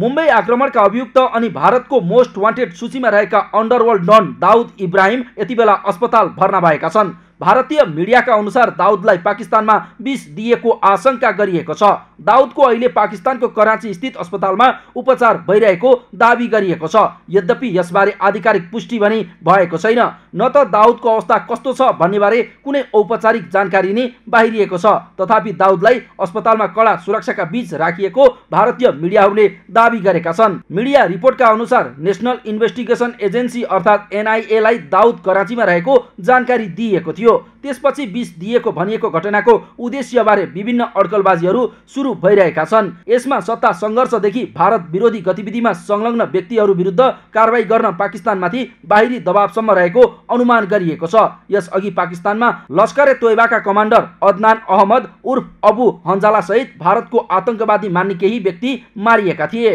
मुम्बई आक्रमणका अभियुक्त अनि भारतको मोस्ट वान्टेड सूचीमा रहेका अन्डरवर्ल्ड डन दाउद इब्राहिम यति बेला अस्पताल भर्ना भएका छन् भारतीय मिडियाका अनुसार दाउदलाई पाकिस्तानमा विष दिएको आशंका गरिएको छ दाउदको अहिले पाकिस्तानको कराँची स्थित अस्पतालमा उपचार भइरहेको दावी गरिएको छ यद्यपि यसबारे आधिकारिक पुष्टि भने भएको छैन न त दाउदको अवस्था कस्तो छ भन्नेबारे कुनै औपचारिक जानकारी नै बाहिरिएको छ तथापि दाउदलाई अस्पतालमा कडा सुरक्षाका बीच राखिएको भारतीय मिडियाहरूले दावी गरेका छन् मिडिया रिपोर्टका अनुसार नेसनल इन्भेस्टिगेसन एजेन्सी अर्थात् एनआइएलाई दाउद कराँचीमा रहेको जानकारी दिइएको थियो त्यसपछि विष दिएको भनिएको घटनाको उद्देश्यबारे विभिन्न अड्कलबाजीहरू सुरु भइरहेका छन् यसमा सत्ता सङ्घर्षदेखि भारत विरोधी गतिविधिमा संलग्न व्यक्तिहरू विरुद्ध कारवाही गर्न पाकिस्तानमाथि बाहिरी दबावसम्म रहेको अनुमान गरिएको छ यसअघि पाकिस्तानमा लस्करे तोयबाका कमान्डर अदनान अहमद उर्फ अबु हन्जाला सहित भारतको आतंकवादी मान्ने केही व्यक्ति मारिएका थिए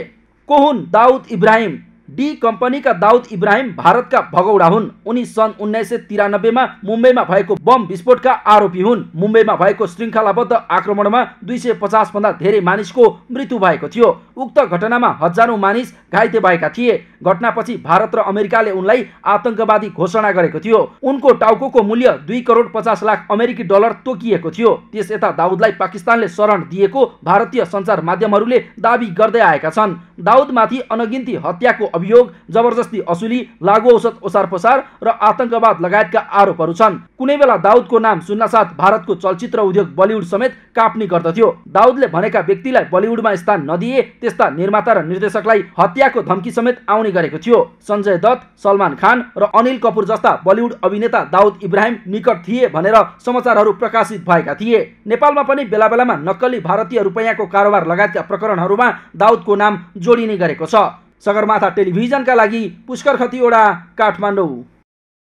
कोहुन दाउद इब्राहिम डी कम्पनीका दाउद इब्राहिम भारतका भगौडा हुन् उनी सन् उन्नाइस सय तिरानब्बेमा मुम्बईमा भएको बम विस्फोटका आरोपी हुन् मुम्बईमा भएको श्रृङ्खलाबद्ध आक्रमणमा दुई सय पचास भन्दा धेरै मानिसको मृत्यु भएको थियो उक्त घटनामा हजारौँ मानिस घाइते भएका थिए घटनापछि भारत र अमेरिकाले उनलाई आतंकवादी घोषणा गरेको थियो उनको टाउको मूल्य दुई करोड पचास लाख अमेरिकी डलर तोकिएको थियो त्यस यता दाउदलाई पाकिस्तानले शरण दिएको भारतीय सञ्चार माध्यमहरूले दावी गर्दै आएका छन् दाउदमाथि अनगिन्ती हत्याको अभियोग जबरजस्ती असुली लागु औषध ओसार पसार र आतंकवाद लगायतका आरोपहरू छन् कुनै बेला दाउदको नाम सुन्नासाथ भारतको चलचित्र उद्योग बलिउड समेत काप्ने गर्दथ्यो दाउदले भनेका व्यक्तिलाई बलिउडमा स्थान नदिए त्यस्ता निर्माता र निर्देशकलाई हत्याको धम्की समेत आउने गरेको थियो सञ्जय दत्त सलमान खान र अनिल कपुर जस्ता बलिउड अभिनेता दाउद इब्राहिम निकट थिए भनेर समाचारहरू प्रकाशित भएका थिए नेपालमा पनि बेला बेलामा नक्कली भारतीय रुपैयाँको कारोबार लगायतका प्रकरणहरूमा दाउदको नाम जोडिने गरेको छ सगरमाथा का लगी पुष्कर खतिवडा काठमंडू